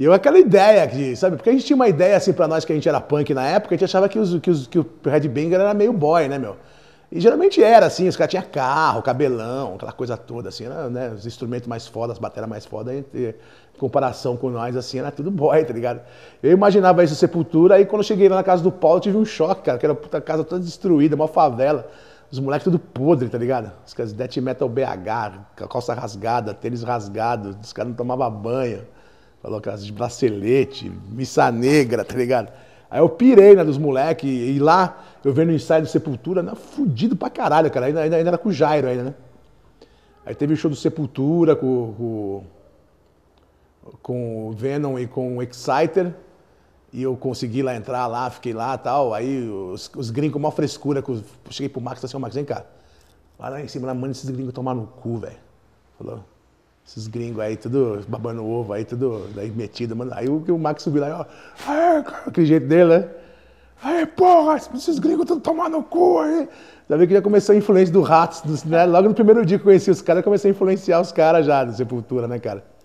E eu aquela ideia que sabe? Porque a gente tinha uma ideia assim para nós que a gente era punk na época, a gente achava que, os, que, os, que o Red Banger era meio boy, né, meu? E geralmente era assim, os caras tinham carro, cabelão, aquela coisa toda, assim, era, né? Os instrumentos mais fodas, as baterias mais fodas, em comparação com nós, assim, era tudo boy, tá ligado? Eu imaginava isso Sepultura, aí quando eu cheguei lá na casa do Paulo, eu tive um choque, cara, que era a casa toda destruída, uma favela, os moleques tudo podre, tá ligado? Os caras death metal BH, calça rasgada, tênis rasgado, os caras não tomavam banho. Coloca de bracelete, missa negra, tá ligado? Aí eu pirei né, dos moleques e lá eu vendo o ensaio do Sepultura, né, fudido pra caralho, cara. Ainda, ainda, ainda era com o Jairo ainda, né? Aí teve o show do Sepultura com, com, com o Venom e com o Exciter. E eu consegui lá entrar lá, fiquei lá e tal. Aí os, os gringos com maior frescura. Com, cheguei pro Max e falei assim, Max, vem cá. Lá, lá em cima, lá, manda esses gringos tomar no cu, velho. Falou esses gringos aí, tudo babando ovo aí, tudo aí metido, mano. Aí o, o Max subiu lá, ó, Aê, cara, aquele jeito dele, né? Aí, porra, esses gringos estão tomando o cu aí. vi que já começou a influência do Ratos, né? Logo no primeiro dia que eu conheci os caras, começou a influenciar os caras já do Sepultura, né, cara?